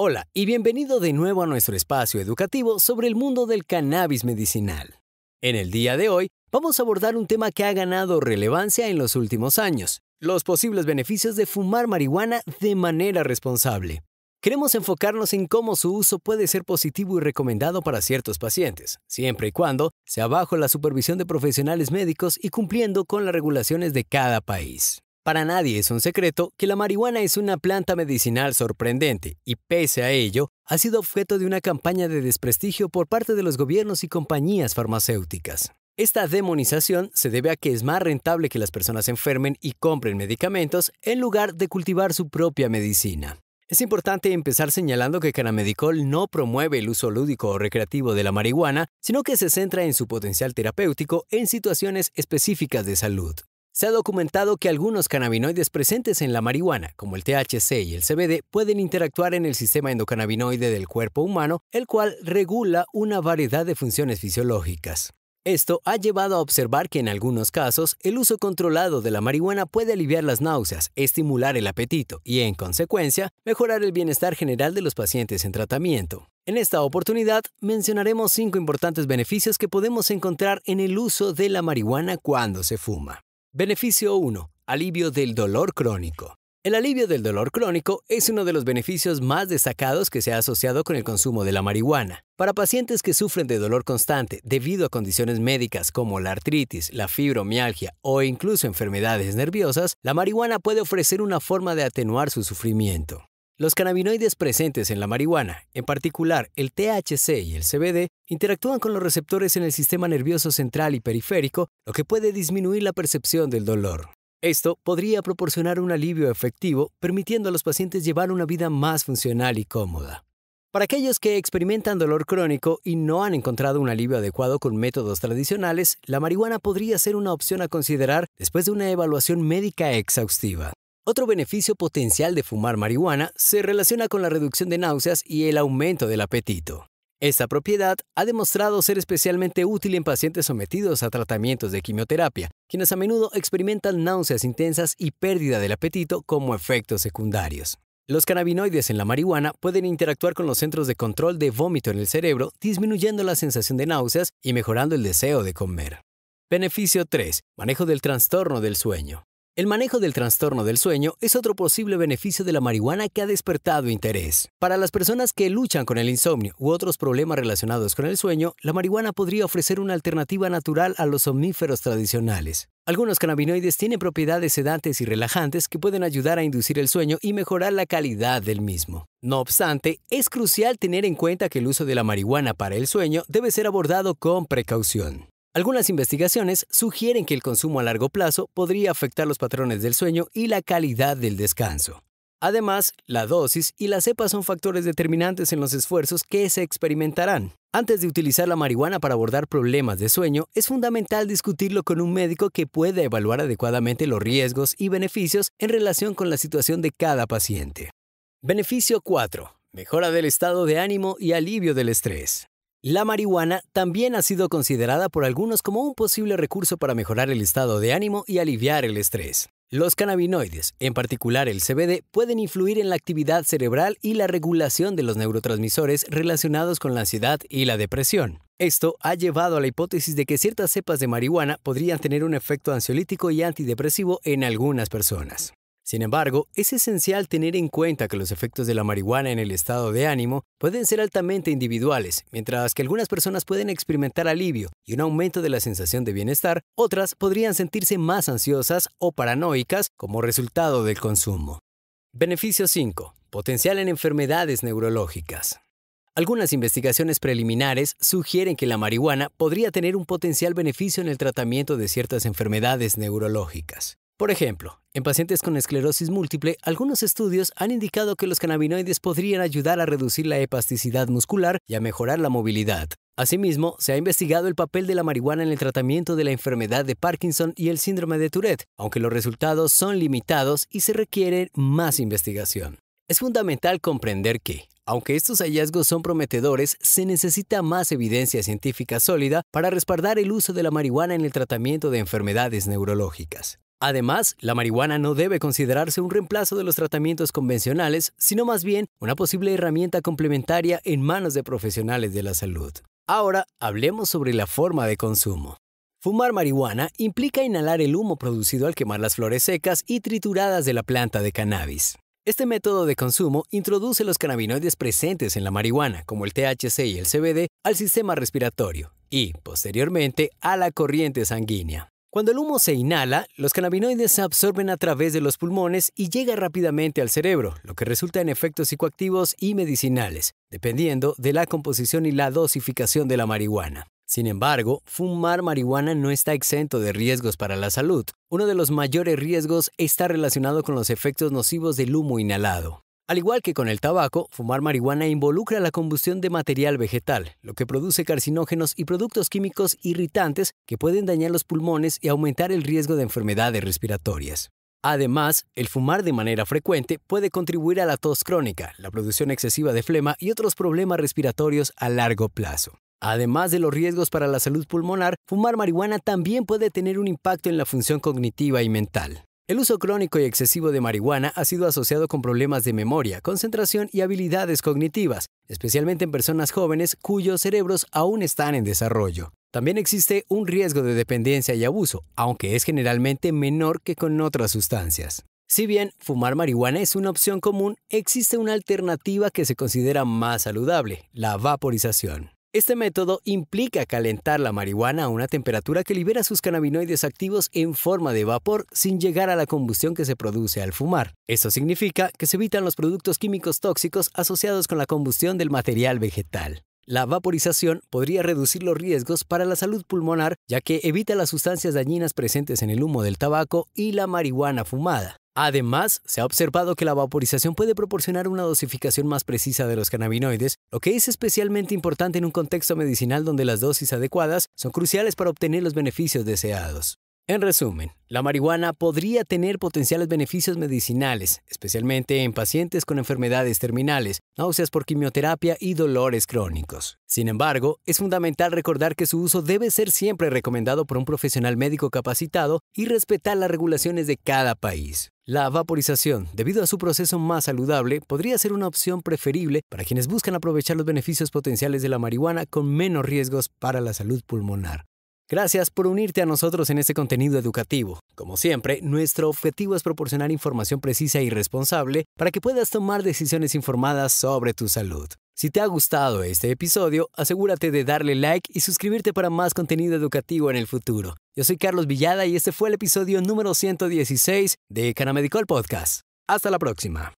Hola y bienvenido de nuevo a nuestro espacio educativo sobre el mundo del cannabis medicinal. En el día de hoy vamos a abordar un tema que ha ganado relevancia en los últimos años, los posibles beneficios de fumar marihuana de manera responsable. Queremos enfocarnos en cómo su uso puede ser positivo y recomendado para ciertos pacientes, siempre y cuando sea bajo la supervisión de profesionales médicos y cumpliendo con las regulaciones de cada país. Para nadie es un secreto que la marihuana es una planta medicinal sorprendente y pese a ello ha sido objeto de una campaña de desprestigio por parte de los gobiernos y compañías farmacéuticas. Esta demonización se debe a que es más rentable que las personas enfermen y compren medicamentos en lugar de cultivar su propia medicina. Es importante empezar señalando que Canamedicol no promueve el uso lúdico o recreativo de la marihuana, sino que se centra en su potencial terapéutico en situaciones específicas de salud. Se ha documentado que algunos cannabinoides presentes en la marihuana, como el THC y el CBD, pueden interactuar en el sistema endocannabinoide del cuerpo humano, el cual regula una variedad de funciones fisiológicas. Esto ha llevado a observar que en algunos casos el uso controlado de la marihuana puede aliviar las náuseas, estimular el apetito y, en consecuencia, mejorar el bienestar general de los pacientes en tratamiento. En esta oportunidad mencionaremos cinco importantes beneficios que podemos encontrar en el uso de la marihuana cuando se fuma. Beneficio 1. Alivio del dolor crónico. El alivio del dolor crónico es uno de los beneficios más destacados que se ha asociado con el consumo de la marihuana. Para pacientes que sufren de dolor constante debido a condiciones médicas como la artritis, la fibromialgia o incluso enfermedades nerviosas, la marihuana puede ofrecer una forma de atenuar su sufrimiento. Los cannabinoides presentes en la marihuana, en particular el THC y el CBD, interactúan con los receptores en el sistema nervioso central y periférico, lo que puede disminuir la percepción del dolor. Esto podría proporcionar un alivio efectivo, permitiendo a los pacientes llevar una vida más funcional y cómoda. Para aquellos que experimentan dolor crónico y no han encontrado un alivio adecuado con métodos tradicionales, la marihuana podría ser una opción a considerar después de una evaluación médica exhaustiva. Otro beneficio potencial de fumar marihuana se relaciona con la reducción de náuseas y el aumento del apetito. Esta propiedad ha demostrado ser especialmente útil en pacientes sometidos a tratamientos de quimioterapia, quienes a menudo experimentan náuseas intensas y pérdida del apetito como efectos secundarios. Los cannabinoides en la marihuana pueden interactuar con los centros de control de vómito en el cerebro, disminuyendo la sensación de náuseas y mejorando el deseo de comer. Beneficio 3. Manejo del trastorno del sueño. El manejo del trastorno del sueño es otro posible beneficio de la marihuana que ha despertado interés. Para las personas que luchan con el insomnio u otros problemas relacionados con el sueño, la marihuana podría ofrecer una alternativa natural a los somníferos tradicionales. Algunos cannabinoides tienen propiedades sedantes y relajantes que pueden ayudar a inducir el sueño y mejorar la calidad del mismo. No obstante, es crucial tener en cuenta que el uso de la marihuana para el sueño debe ser abordado con precaución. Algunas investigaciones sugieren que el consumo a largo plazo podría afectar los patrones del sueño y la calidad del descanso. Además, la dosis y la cepa son factores determinantes en los esfuerzos que se experimentarán. Antes de utilizar la marihuana para abordar problemas de sueño, es fundamental discutirlo con un médico que pueda evaluar adecuadamente los riesgos y beneficios en relación con la situación de cada paciente. Beneficio 4. Mejora del estado de ánimo y alivio del estrés. La marihuana también ha sido considerada por algunos como un posible recurso para mejorar el estado de ánimo y aliviar el estrés. Los cannabinoides, en particular el CBD, pueden influir en la actividad cerebral y la regulación de los neurotransmisores relacionados con la ansiedad y la depresión. Esto ha llevado a la hipótesis de que ciertas cepas de marihuana podrían tener un efecto ansiolítico y antidepresivo en algunas personas. Sin embargo, es esencial tener en cuenta que los efectos de la marihuana en el estado de ánimo pueden ser altamente individuales, mientras que algunas personas pueden experimentar alivio y un aumento de la sensación de bienestar, otras podrían sentirse más ansiosas o paranoicas como resultado del consumo. Beneficio 5. Potencial en enfermedades neurológicas. Algunas investigaciones preliminares sugieren que la marihuana podría tener un potencial beneficio en el tratamiento de ciertas enfermedades neurológicas. Por ejemplo, en pacientes con esclerosis múltiple, algunos estudios han indicado que los cannabinoides podrían ayudar a reducir la hepasticidad muscular y a mejorar la movilidad. Asimismo, se ha investigado el papel de la marihuana en el tratamiento de la enfermedad de Parkinson y el síndrome de Tourette, aunque los resultados son limitados y se requiere más investigación. Es fundamental comprender que, aunque estos hallazgos son prometedores, se necesita más evidencia científica sólida para respaldar el uso de la marihuana en el tratamiento de enfermedades neurológicas. Además, la marihuana no debe considerarse un reemplazo de los tratamientos convencionales, sino más bien una posible herramienta complementaria en manos de profesionales de la salud. Ahora, hablemos sobre la forma de consumo. Fumar marihuana implica inhalar el humo producido al quemar las flores secas y trituradas de la planta de cannabis. Este método de consumo introduce los cannabinoides presentes en la marihuana, como el THC y el CBD, al sistema respiratorio y, posteriormente, a la corriente sanguínea. Cuando el humo se inhala, los cannabinoides se absorben a través de los pulmones y llega rápidamente al cerebro, lo que resulta en efectos psicoactivos y medicinales, dependiendo de la composición y la dosificación de la marihuana. Sin embargo, fumar marihuana no está exento de riesgos para la salud. Uno de los mayores riesgos está relacionado con los efectos nocivos del humo inhalado. Al igual que con el tabaco, fumar marihuana involucra la combustión de material vegetal, lo que produce carcinógenos y productos químicos irritantes que pueden dañar los pulmones y aumentar el riesgo de enfermedades respiratorias. Además, el fumar de manera frecuente puede contribuir a la tos crónica, la producción excesiva de flema y otros problemas respiratorios a largo plazo. Además de los riesgos para la salud pulmonar, fumar marihuana también puede tener un impacto en la función cognitiva y mental. El uso crónico y excesivo de marihuana ha sido asociado con problemas de memoria, concentración y habilidades cognitivas, especialmente en personas jóvenes cuyos cerebros aún están en desarrollo. También existe un riesgo de dependencia y abuso, aunque es generalmente menor que con otras sustancias. Si bien fumar marihuana es una opción común, existe una alternativa que se considera más saludable, la vaporización. Este método implica calentar la marihuana a una temperatura que libera sus cannabinoides activos en forma de vapor sin llegar a la combustión que se produce al fumar. Esto significa que se evitan los productos químicos tóxicos asociados con la combustión del material vegetal. La vaporización podría reducir los riesgos para la salud pulmonar ya que evita las sustancias dañinas presentes en el humo del tabaco y la marihuana fumada. Además, se ha observado que la vaporización puede proporcionar una dosificación más precisa de los cannabinoides, lo que es especialmente importante en un contexto medicinal donde las dosis adecuadas son cruciales para obtener los beneficios deseados. En resumen, la marihuana podría tener potenciales beneficios medicinales, especialmente en pacientes con enfermedades terminales, náuseas por quimioterapia y dolores crónicos. Sin embargo, es fundamental recordar que su uso debe ser siempre recomendado por un profesional médico capacitado y respetar las regulaciones de cada país. La vaporización, debido a su proceso más saludable, podría ser una opción preferible para quienes buscan aprovechar los beneficios potenciales de la marihuana con menos riesgos para la salud pulmonar. Gracias por unirte a nosotros en este contenido educativo. Como siempre, nuestro objetivo es proporcionar información precisa y responsable para que puedas tomar decisiones informadas sobre tu salud. Si te ha gustado este episodio, asegúrate de darle like y suscribirte para más contenido educativo en el futuro. Yo soy Carlos Villada y este fue el episodio número 116 de Medical Podcast. Hasta la próxima.